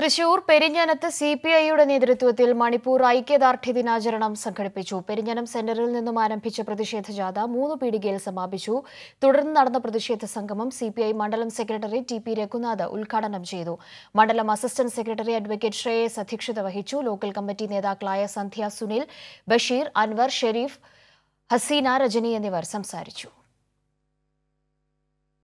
Thrissur പെരിഞ്ഞാനത്ത് C P ഐയുടെ നേതൃത്വത്തിൽ മണിപ്പൂർ ഐക്യദാർഢ്യ ദിനാചരണം സംഘടിപ്പിച്ചു പെരിഞ്ഞനം സെന്ററിൽ നിന്നും ആരംഭിച്ച പ്രതിഷേധ ജാഥ മൂന്ന് പീടികയിൽ സമാപിച്ചു തുടർന്ന് നടന്ന പ്രതിഷേധ സംഗമം സി പി ഐ മണ്ഡലം സെക്രട്ടറി ടി പി രഘുനാഥ് ഉദ്ഘാടനം ചെയ്തു മണ്ഡലം അസിസ്റ്റന്റ് സെക്രട്ടറി അഡ്വക്കേറ്റ് ശ്രേയസ് അധ്യക്ഷത വഹിച്ചു ലോക്കൽ കമ്മിറ്റി നേതാക്കളായ സന്ധ്യ സുനിൽ ബഷീർ അൻവർ ഷെരീഫ് ഹസീന രജനി എന്നിവർ സംസാരിച്ചു